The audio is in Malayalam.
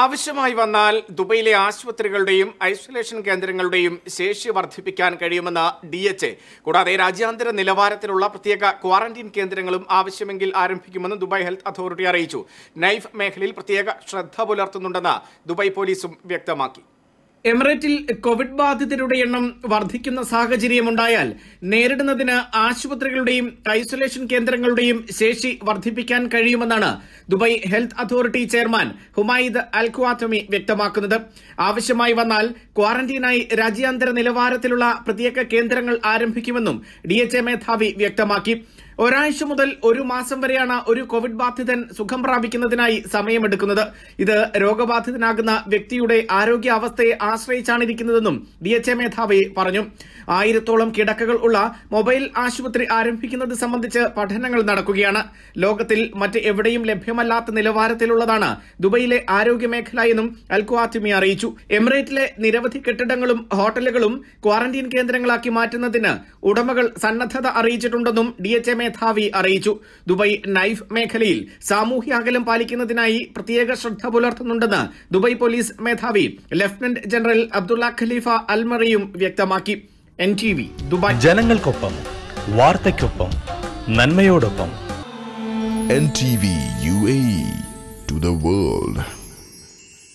ആവശ്യമായി വന്നാൽ ദുബൈയിലെ ആശുപത്രികളുടെയും ഐസൊലേഷൻ കേന്ദ്രങ്ങളുടെയും ശേഷി വർദ്ധിപ്പിക്കാൻ കഴിയുമെന്ന ഡി എച്ച് എ കൂടാതെ രാജ്യാന്തര നിലവാരത്തിലുള്ള പ്രത്യേക ക്വാറന്റീൻ കേന്ദ്രങ്ങളും ആവശ്യമെങ്കിൽ ആരംഭിക്കുമെന്ന് ദുബായ് ഹെൽത്ത് അതോറിറ്റി അറിയിച്ചു നൈഫ് മേഖലയിൽ പ്രത്യേക ശ്രദ്ധ പുലർത്തുന്നുണ്ടെന്ന് ദുബായ് പോലീസും വ്യക്തമാക്കി എമിറേറ്റിൽ കോവിഡ് ബാധിതരുടെ എണ്ണം വർദ്ധിക്കുന്ന സാഹചര്യമുണ്ടായാൽ നേരിടുന്നതിന് ആശുപത്രികളുടെയും ഐസൊലേഷൻ കേന്ദ്രങ്ങളുടെയും ശേഷി വർദ്ധിപ്പിക്കാൻ കഴിയുമെന്നാണ് Dubai health authority chairman Humaid Al Qatami വ്യക്തമാക്കുന്നത് ആവശ്യമായി വന്നാൽ ക്വാറന്റീനായി രാജ്യാന്തര നിലവാരത്തിലുള്ള പ്രത്യേക കേന്ദ്രങ്ങൾ ആരംഭിക്കുമെന്നും ഡി മേധാവി വ്യക്തമാക്കി ഒരാഴ്ച മുതൽ ഒരു മാസം വരെയാണ് ഒരു കോവിഡ് ബാധിതൻ സുഖം പ്രാപിക്കുന്നതിനായി സമയമെടുക്കുന്നത് ഇത് രോഗബാധിതനാകുന്ന വ്യക്തിയുടെ ആരോഗ്യാവസ്ഥയെ അവസ്ഥയെ ആശ്രയിച്ചാണ് ഇരിക്കുന്നതെന്നും ഡി എച്ച് എ മേധാവി പറഞ്ഞു ആയിരത്തോളം കിടക്കകൾ ഉള്ള മൊബൈൽ ആശുപത്രി ആരംഭിക്കുന്നത് സംബന്ധിച്ച് പഠനങ്ങൾ നടക്കുകയാണ് ലോകത്തിൽ മറ്റ് എവിടെയും ലഭ്യമല്ലാത്ത നിലവാരത്തിലുള്ളതാണ് ദുബൈയിലെ ആരോഗ്യ മേഖല എന്നും അൽക്വാത്തിമി അറിയിച്ചു എമിറേറ്റിലെ നിരവധി കെട്ടിടങ്ങളും ഹോട്ടലുകളും ക്വാറന്റീൻ കേന്ദ്രങ്ങളാക്കി മാറ്റുന്നതിന് ഉടമകൾ സന്നദ്ധത അറിയിച്ചിട്ടുണ്ടെന്നും ഡി എച്ച് എ മേധാവി അറിയിച്ചു ദുബായ് നൈഫ് മേഖലയിൽ സാമൂഹ്യ അകലം പാലിക്കുന്നതിനായി പ്രത്യേക ശ്രദ്ധ പുലർത്തുന്നുണ്ടെന്ന് ദുബായ് പോലീസ് മേധാവി ലഫ്റ്റനന്റ് ജനറൽ അബ്ദുള്ള ഖലീഫ അൽമറിയും വ്യക്തമാക്കി എൻ ടി വി ദുബായ് ജനങ്ങൾക്കൊപ്പം വാർത്തയ്ക്കൊപ്പം നന്മയോടൊപ്പം N T V U A to the world